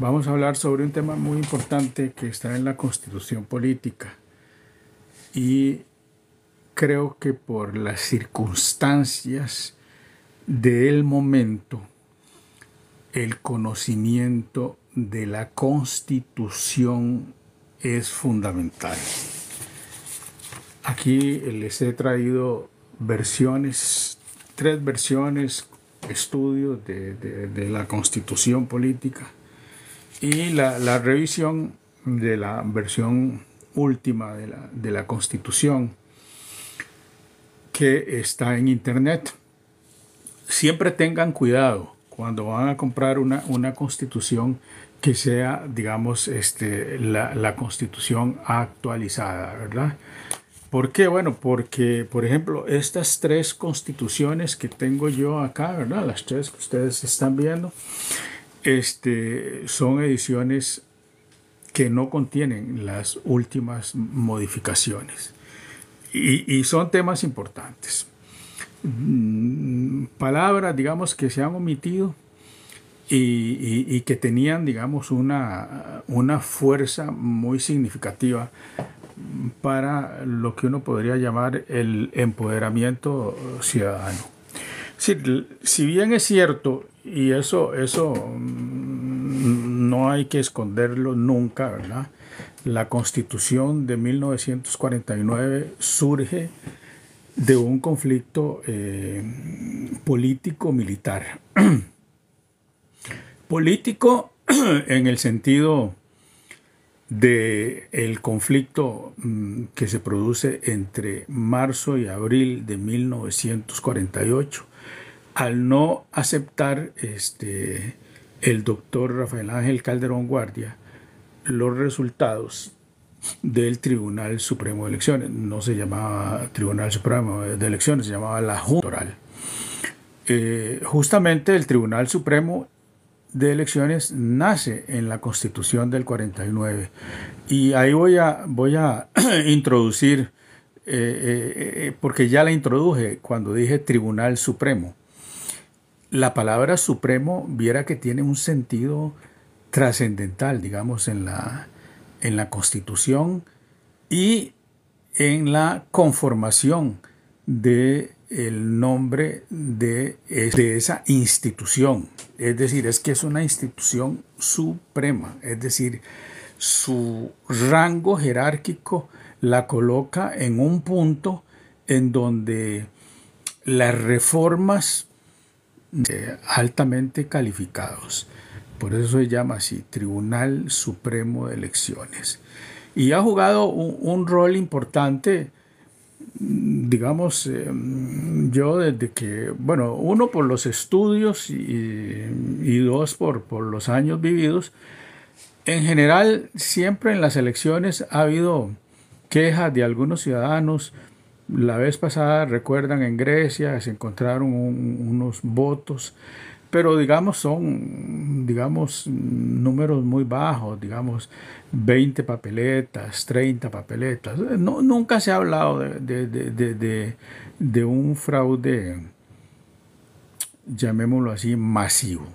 Vamos a hablar sobre un tema muy importante que está en la constitución política y creo que por las circunstancias del momento, el conocimiento de la constitución es fundamental. Aquí les he traído versiones, tres versiones, estudios de, de la constitución política y la, revisión de la versión última de la, Constitución que está en Internet. Siempre tengan cuidado cuando van a comprar una, una constitución que sea, digamos, este, la, la, constitución actualizada, ¿verdad? ¿Por qué? Bueno, porque, por ejemplo, estas tres constituciones que tengo yo acá, ¿verdad? Las tres que ustedes están viendo, este, son ediciones que no contienen las últimas modificaciones. Y, son temas importantes. Mm, palabras, digamos, que se han omitido y, que tenían, digamos, una fuerza muy significativa para lo que uno podría llamar el empoderamiento ciudadano si bien es cierto, y eso, eso mm, no hay que esconderlo nunca, ¿verdad? La constitución de 1949 surge de un conflicto político-militar. Eh, político en el sentido de conflicto mm, que se produce entre marzo y abril de 1948 al no aceptar este el doctor Rafael Ángel Calderón Guardia los resultados del Tribunal Supremo de Elecciones no se llamaba Tribunal Supremo de Elecciones se llamaba la Junta eh, justamente el Tribunal Supremo de elecciones nace en la Constitución del 49. Y ahí voy a, voy a introducir, eh, eh, eh, porque ya la introduje cuando dije Tribunal Supremo. La palabra Supremo viera que tiene un sentido trascendental, digamos, en la, en la Constitución y en la conformación de el nombre de, esa institución. Es decir, es que es una institución suprema, es decir, su rango jerárquico la coloca en un punto en donde las reformas altamente calificados, por eso se llama así, Tribunal Supremo de Elecciones, y ha jugado un rol importante digamos, eh, yo desde que, bueno, uno por los estudios y, dos por, los años vividos, en general siempre en las elecciones ha habido quejas de algunos ciudadanos. La vez pasada, recuerdan, en Grecia se encontraron unos votos pero digamos son, digamos, números muy bajos, digamos 20 papeletas, 30 papeletas. nunca se ha hablado de, un fraude, llamémoslo así, masivo.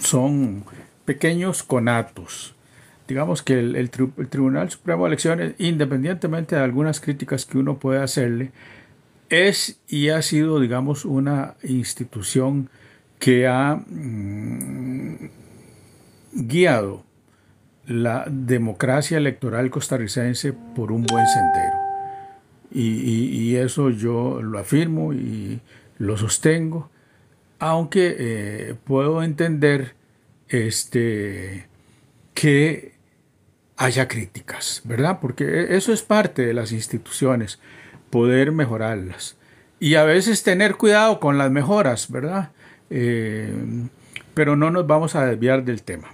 Son pequeños conatos. Digamos que el, Tribunal Supremo de Elecciones, independientemente de algunas críticas que uno puede hacerle, es y ha sido, digamos, una institución que ha mm, guiado la democracia electoral costarricense por un buen sendero. Y, eso yo lo afirmo y lo sostengo, aunque eh, puedo entender este, que haya críticas, ¿verdad? Porque e, eso es parte de las instituciones, poder mejorarlas. Y a veces tener cuidado con las mejoras, ¿verdad? Eh, pero no nos vamos a desviar del tema.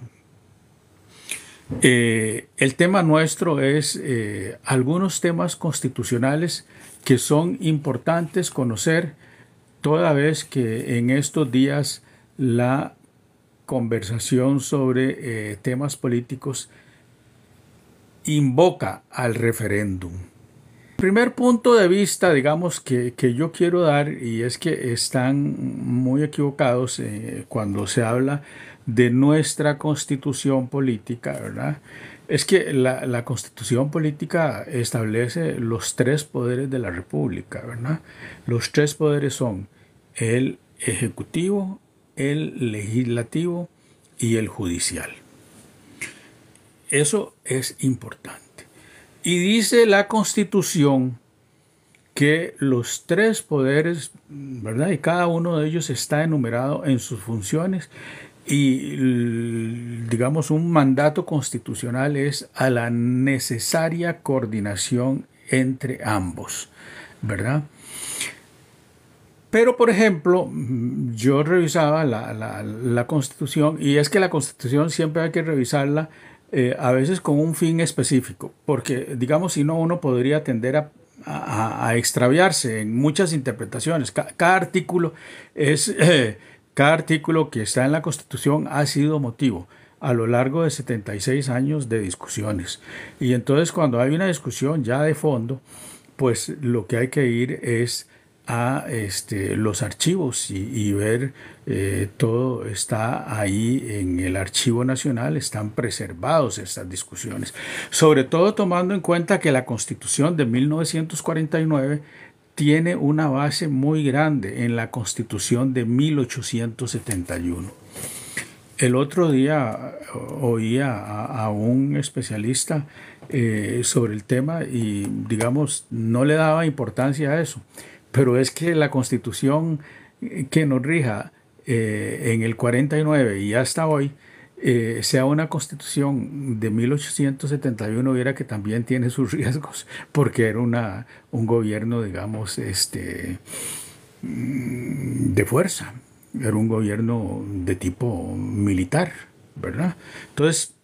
Eh, el tema nuestro es eh, algunos temas constitucionales que son importantes conocer toda vez que en estos días la conversación sobre temas políticos invoca al referéndum primer punto de vista, digamos, que, yo quiero dar, y es que están muy equivocados eh, cuando se habla de nuestra constitución política, ¿verdad? Es que la, la, constitución política establece los tres poderes de la República, ¿verdad? Los tres poderes son el ejecutivo, el legislativo y el judicial. Eso es importante. Y dice la Constitución que los tres poderes, ¿verdad? Y cada uno de ellos está enumerado en sus funciones y, digamos, un mandato constitucional es a la necesaria coordinación entre ambos, ¿verdad? Pero, por ejemplo, yo revisaba la, Constitución, y es que la Constitución siempre hay que revisarla eh, a veces con un fin específico, porque digamos si no uno podría tender a, extraviarse en muchas interpretaciones. cada artículo es cada artículo que está en la Constitución ha sido motivo a lo largo de 76 años de discusiones. Y entonces cuando hay una discusión ya de fondo, pues lo que hay que ir es a este, los archivos y, ver eh, todo está ahí en el Archivo Nacional, están preservados estas discusiones, sobre todo tomando en cuenta que la Constitución de 1949 tiene una base muy grande en la Constitución de 1871. El otro día eh, oía a, un especialista eh, sobre el tema y, digamos, no le daba importancia a eso pero es que la constitución que nos rija eh, en el 49 y hasta hoy, eh, sea una constitución de 1871, hubiera que también tiene sus riesgos, porque era una, un gobierno, digamos, este, mm, de fuerza, era un gobierno de tipo militar, ¿verdad? Entonces,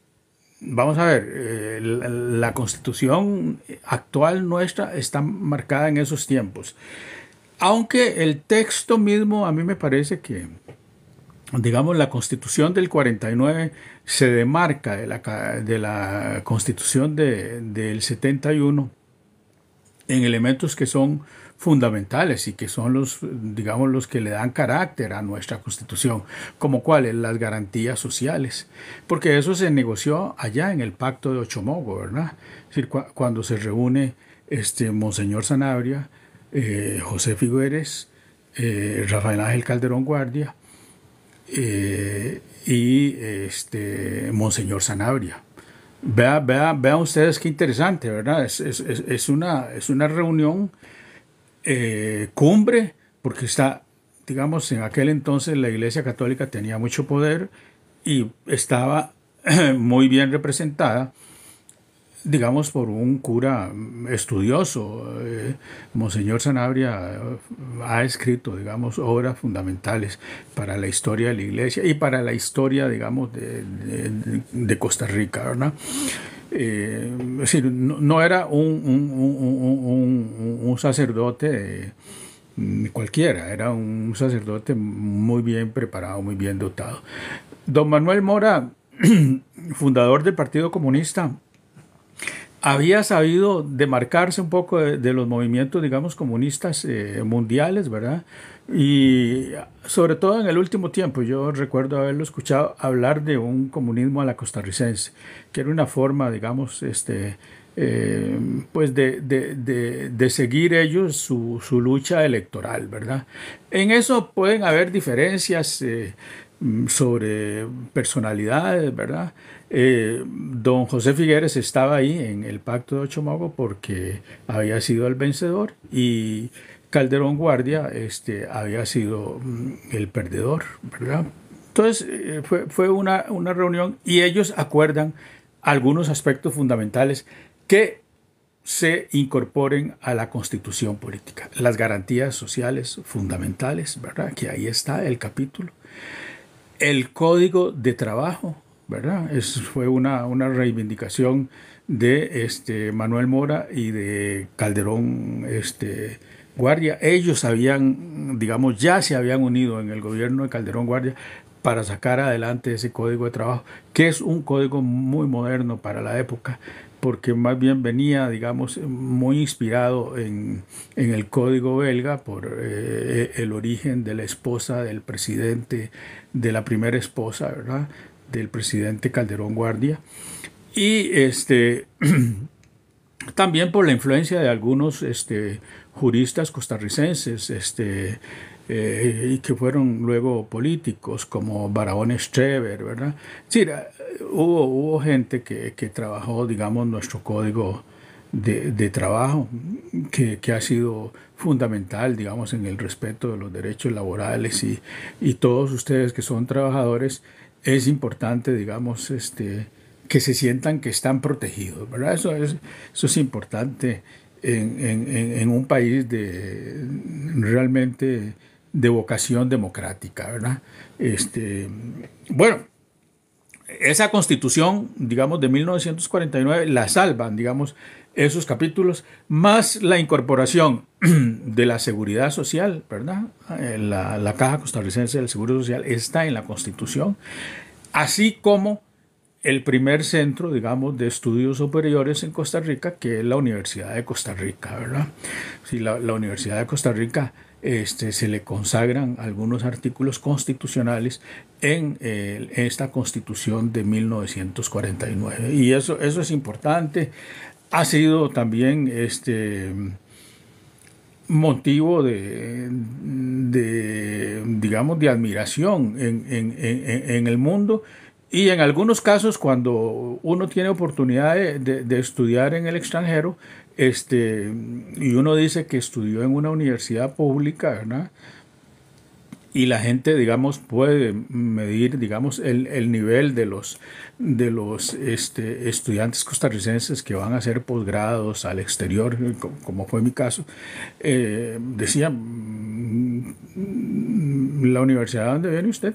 vamos a ver, eh, la, constitución actual nuestra está marcada en esos tiempos. Aunque el texto mismo a mí me parece que, digamos, la constitución del 49 se demarca de la, constitución del 71 en elementos que son fundamentales y que son los, digamos, los que le dan carácter a nuestra Constitución, como cuáles las garantías sociales, porque eso se negoció allá en el Pacto de Ochomogo, ¿verdad? Es decir, cuando se reúne este Monseñor Sanabria, eh, José Figueres, eh, Rafael Ángel Calderón Guardia eh, y este Monseñor Sanabria. Vean ustedes qué interesante, ¿verdad? Es, es, una, es una reunión eh, cumbre, porque está, digamos, en aquel entonces la Iglesia Católica tenía mucho poder y estaba muy bien representada, digamos, por un cura estudioso. Eh, Monseñor Sanabria eh, ha escrito, digamos, obras fundamentales para la historia de la Iglesia y para la historia, digamos, de, de Costa Rica, ¿verdad? Eh, es decir, no, era un, un, sacerdote eh, cualquiera, era un sacerdote muy bien preparado, muy bien dotado. Don Manuel Mora, fundador del Partido Comunista, había sabido demarcarse un poco de, los movimientos, digamos, comunistas eh, mundiales, ¿verdad? Y sobre todo en el último tiempo, yo recuerdo haberlo escuchado hablar de un comunismo a la costarricense, que era una forma, digamos, este, eh, pues de, de, seguir ellos su, su, lucha electoral, ¿verdad? En eso pueden haber diferencias eh, mm, sobre personalidades, ¿verdad? Eh, don José Figueres estaba ahí en el pacto de Ochomogo porque había sido el vencedor y Calderón Guardia este, había sido mm, el perdedor, Entonces eh, fue, una, una reunión y ellos acuerdan algunos aspectos fundamentales que se incorporen a la constitución política. Las garantías sociales fundamentales, ¿verdad? Que ahí está el capítulo. El código de trabajo, ¿verdad? Es, fue una, una, reivindicación de este, Manuel Mora y de Calderón este, Guardia. Ellos habían, digamos, ya se habían unido en el gobierno de Calderón Guardia para sacar adelante ese código de trabajo, que es un código muy moderno para la época, porque más bien venía, digamos, muy inspirado en, el código belga por eh, el origen de la esposa del presidente, de la primera esposa, ¿verdad? del presidente Calderón Guardia y este, también por la influencia de algunos este, juristas costarricenses este, eh, y que fueron luego políticos, como Barahón Strever, ¿verdad? Sí, eh, hubo, hubo gente que, trabajó, digamos, nuestro código de, trabajo, que, ha sido fundamental, digamos, en el respeto de los derechos laborales y, y todos ustedes que son trabajadores, es importante, digamos, este, que se sientan que están protegidos, ¿verdad? Eso es, eso es importante en, un país de realmente de vocación democrática, ¿verdad? Este, bueno, esa constitución, digamos, de 1949, la salvan, digamos, esos capítulos, más la incorporación de la seguridad social, ¿verdad? Eh, la, Caja Costarricense del Seguro Social está en la constitución, así como el primer centro, digamos, de estudios superiores en Costa Rica, que es la Universidad de Costa Rica, ¿verdad? Sí, la Universidad de Costa Rica este, se le consagran algunos artículos constitucionales en eh, esta constitución de 1949. Y eso, eso es importante. Ha sido también este, motivo de, digamos, de admiración en, el mundo. Y en algunos casos, cuando uno tiene oportunidad de, estudiar en el extranjero, este, y uno dice que estudió en una universidad pública, Y la gente, digamos, puede medir, digamos, el, el nivel de los, de los este, estudiantes costarricenses que van a hacer posgrados al exterior, como, fue mi caso. Eh, decía, mm, la universidad donde viene usted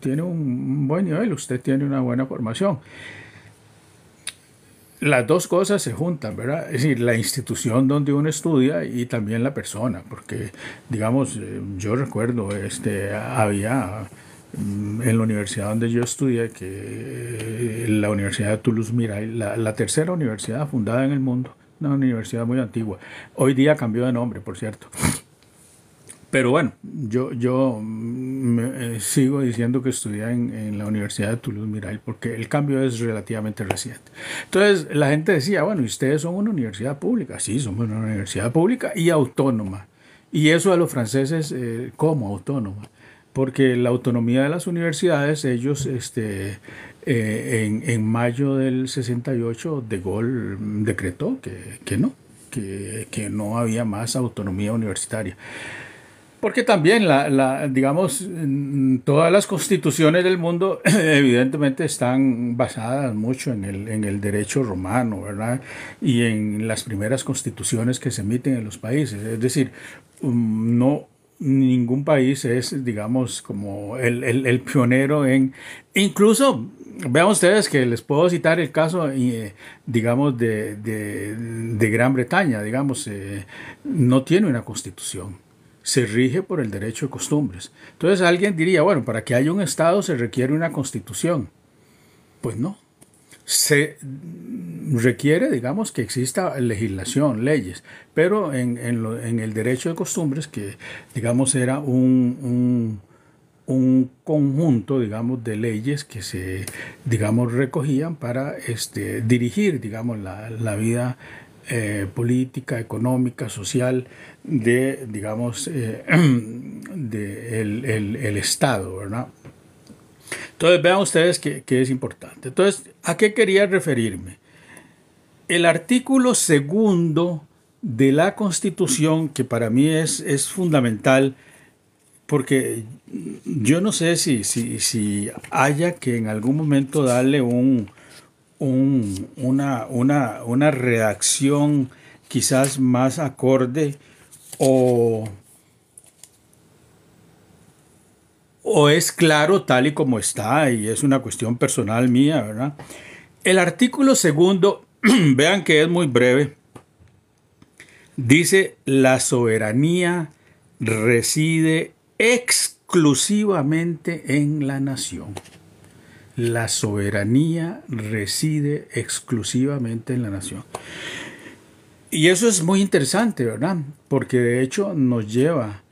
tiene un buen nivel, usted tiene una buena formación las dos cosas se juntan, ¿verdad? Es decir, la institución donde uno estudia y también la persona, porque, digamos, eh, yo recuerdo, este, había mm, en la universidad donde yo estudié, que eh, la Universidad de Toulouse-Mirail, la tercera universidad fundada en el mundo, una universidad muy antigua. Hoy día cambió de nombre, por cierto. Pero bueno, yo, yo mm, eh, sigo diciendo que estudié en, la Universidad de Toulouse-Mirail porque el cambio es relativamente reciente. Entonces la gente decía, bueno, ustedes son una universidad pública. Sí, somos una universidad pública y autónoma. Y eso a los franceses, eh, ¿cómo como autónoma? Porque la autonomía de las universidades, ellos este, eh, en, mayo del 68 De Gaulle mm, decretó que, no, que, que no había más autonomía universitaria. Porque también, la, la, digamos, todas las constituciones del mundo evidentemente están basadas mucho en el, en el derecho romano, ¿verdad? Y en las primeras constituciones que se emiten en los países. Es decir, mm, no ningún país es, digamos, como el, el, pionero en... Incluso, vean ustedes que les puedo citar el caso, eh, digamos, de, de, Gran Bretaña, digamos, eh, no tiene una constitución se rige por el derecho de costumbres. Entonces alguien diría, bueno, para que haya un Estado se requiere una constitución. Pues no. Se requiere, digamos, que exista legislación, leyes, pero en, el derecho de costumbres, que digamos era un, conjunto, digamos, de leyes que se, digamos, recogían para este, dirigir, digamos, la, la vida eh, política, económica, social de, digamos, eh, el, Estado, ¿verdad? Entonces vean ustedes que, es importante. Entonces, ¿a qué quería referirme? El artículo segundo de la Constitución, que para mí es, es fundamental, porque yo no sé si, si, si haya que en algún momento darle un, una, una, redacción quizás más acorde o, o es claro tal y como está y es una cuestión personal mía, ¿verdad? El artículo segundo, vean que es muy breve, dice la soberanía reside exclusivamente en la nación. La soberanía reside exclusivamente en la nación. Y eso es muy interesante, ¿verdad? Porque de hecho nos lleva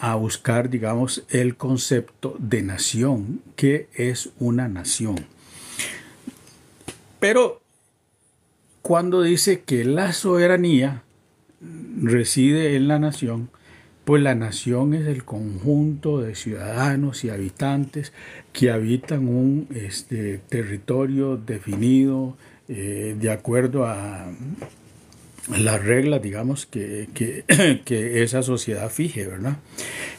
a buscar, digamos, el concepto de nación, que es una nación. Pero cuando dice que la soberanía reside en la nación, pues la nación es el conjunto de ciudadanos y habitantes que habitan un este, territorio definido eh, de acuerdo a las reglas, digamos, que, esa sociedad fije, ¿verdad?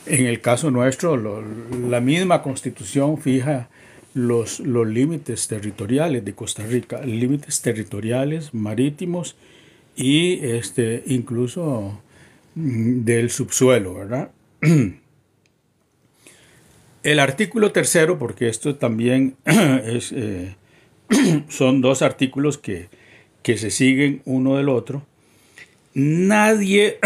En el caso nuestro, la misma constitución fija los, los límites territoriales de Costa Rica, límites territoriales, marítimos y este, incluso Mm, del subsuelo, ¿verdad? El artículo tercero, porque esto también es, eh, son dos artículos que, que se siguen uno del otro, nadie,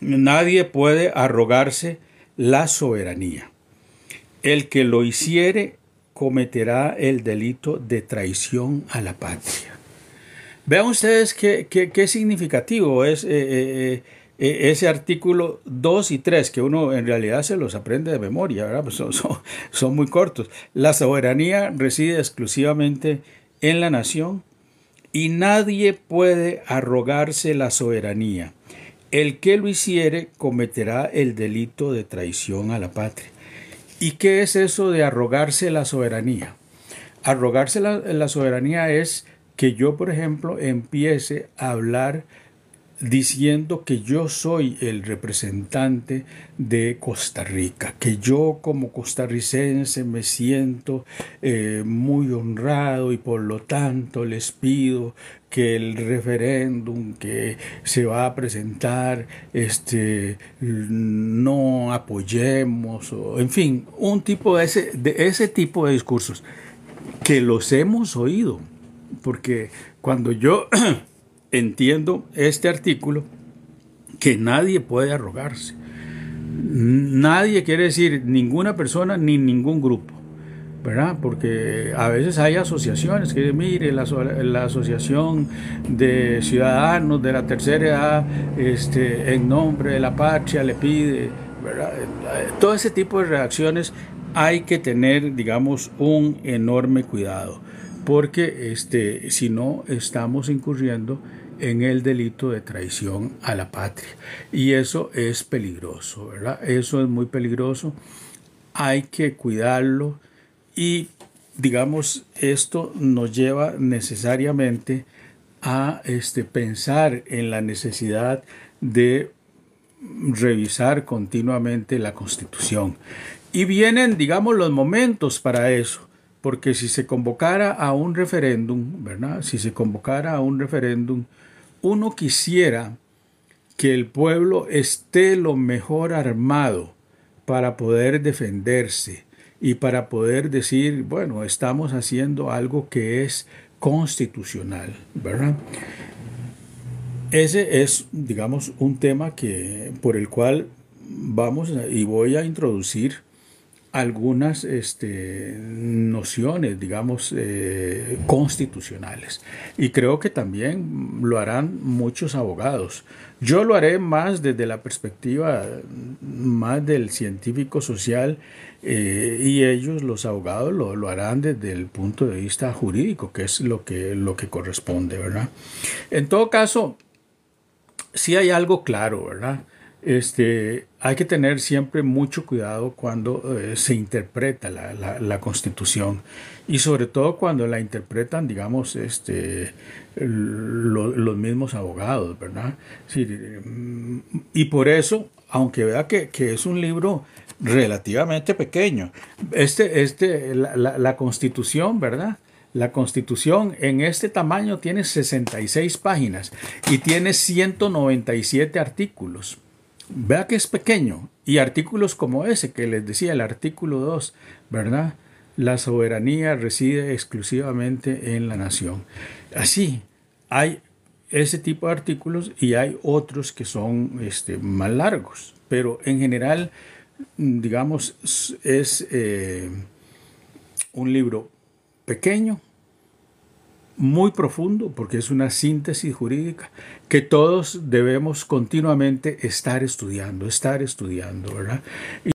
nadie puede arrogarse la soberanía. El que lo hiciere cometerá el delito de traición a la patria. Vean ustedes qué, qué, significativo es eh, eh, eh, ese artículo 2 y 3, que uno en realidad se los aprende de memoria, pues son, son, muy cortos. La soberanía reside exclusivamente en la nación y nadie puede arrogarse la soberanía. El que lo hiciere cometerá el delito de traición a la patria. ¿Y qué es eso de arrogarse la soberanía? Arrogarse la soberanía es que yo, por ejemplo, empiece a hablar diciendo que yo soy el representante de Costa Rica, que yo como costarricense me siento eh, muy honrado y por lo tanto les pido que el referéndum que se va a presentar este no apoyemos o en fin, un tipo de ese de ese tipo de discursos que los hemos oído porque cuando yo entiendo este artículo, que nadie puede arrogarse, nadie quiere decir ninguna persona ni ningún grupo. ¿verdad? Porque a veces hay asociaciones que dicen, mire, la, asociación de ciudadanos de la tercera edad, este, en nombre de la patria, le pide, Todo ese tipo de reacciones hay que tener, digamos, un enorme cuidado porque este, si no estamos incurriendo en el delito de traición a la patria. Y eso es peligroso, ¿verdad? Eso es muy peligroso. Hay que cuidarlo y, digamos, esto nos lleva necesariamente a este, pensar en la necesidad de revisar continuamente la constitución. Y vienen, digamos, los momentos para eso porque si se convocara a un referéndum, ¿verdad? Si se convocara a un referéndum, uno quisiera que el pueblo esté lo mejor armado para poder defenderse y para poder decir, bueno, estamos haciendo algo que es constitucional, ¿verdad? Ese es, digamos, un tema que, por el cual vamos y voy a introducir algunas este, nociones, digamos, eh, constitucionales. Y creo que también lo harán muchos abogados. Yo lo haré más desde la perspectiva más del científico social eh, y ellos, los abogados, lo, harán desde el punto de vista jurídico, que es lo que, lo que corresponde, ¿verdad? En todo caso, si sí hay algo claro, ¿verdad? Este, hay que tener siempre mucho cuidado cuando eh, se interpreta la, Constitución y sobre todo cuando la interpretan, digamos, este, los mismos abogados, ¿verdad? y por eso, aunque vea que, es un libro relativamente pequeño, este, este, la, la Constitución, ¿verdad? La Constitución en este tamaño tiene 66 páginas y tiene 197 artículos. Vea que es pequeño. Y artículos como ese que les decía, el artículo 2, ¿verdad? La soberanía reside exclusivamente en la nación. Así, hay ese tipo de artículos y hay otros que son este, más largos. Pero en general, digamos, es eh, un libro pequeño, muy profundo, porque es una síntesis jurídica que todos debemos continuamente estar estudiando, estar estudiando, ¿verdad?